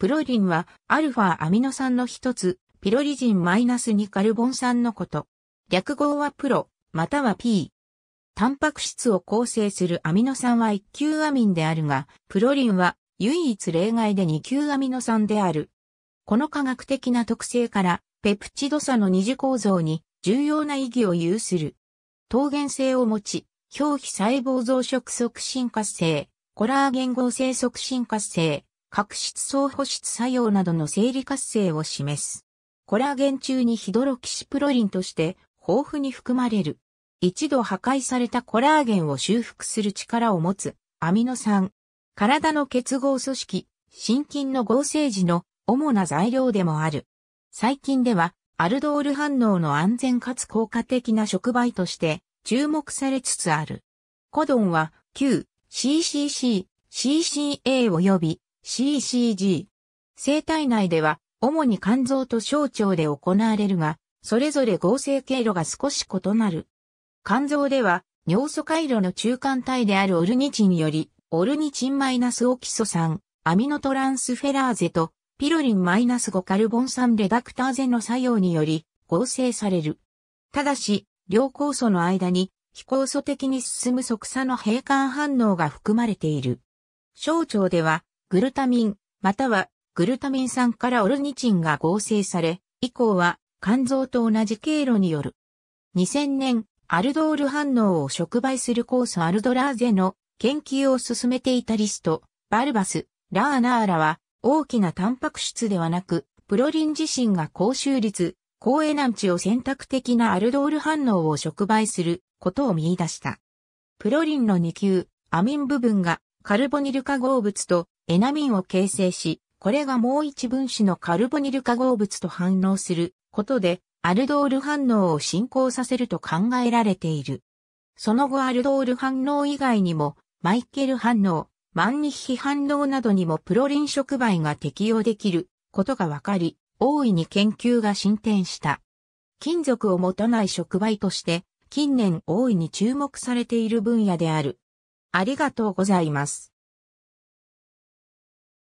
プロリンは、アルファアミノ酸の一つ、ピロリジン -2 カルボン酸のこと。略号はプロ、または P。タンパク質を構成するアミノ酸は1級アミンであるが、プロリンは唯一例外で2級アミノ酸である。この科学的な特性から、ペプチド差の二次構造に重要な意義を有する。桃源性を持ち、表皮細胞増殖促進活性、コラーゲン合成促進活性、角質層保湿作用などの生理活性を示す。コラーゲン中にヒドロキシプロリンとして豊富に含まれる。一度破壊されたコラーゲンを修復する力を持つアミノ酸。体の結合組織、心筋の合成時の主な材料でもある。最近ではアルドール反応の安全かつ効果的な触媒として注目されつつある。コドンは Q、c c c CCA 及び CCG。生体内では、主に肝臓と小腸で行われるが、それぞれ合成経路が少し異なる。肝臓では、尿素回路の中間体であるオルニチンより、オルニチンマイナスオキソ酸、アミノトランスフェラーゼと、ピロリンマイナス5カルボン酸レダクターゼの作用により、合成される。ただし、両酵素の間に、非酵素的に進む即座の閉管反応が含まれている。小腸では、グルタミン、またはグルタミン酸からオルニチンが合成され、以降は肝臓と同じ経路による。2000年、アルドール反応を触媒する酵素アルドラーゼの研究を進めていたリスト、バルバス、ラーナーラは大きなタンパク質ではなく、プロリン自身が高収率、高エナンチを選択的なアルドール反応を触媒することを見出した。プロリンの2級、アミン部分がカルボニル化合物とエナミンを形成し、これがもう一分子のカルボニル化合物と反応することで、アルドール反応を進行させると考えられている。その後アルドール反応以外にも、マイケル反応、マンニッヒ反応などにもプロリン触媒が適用できることがわかり、大いに研究が進展した。金属を持たない触媒として、近年大いに注目されている分野である。ありがとうございます。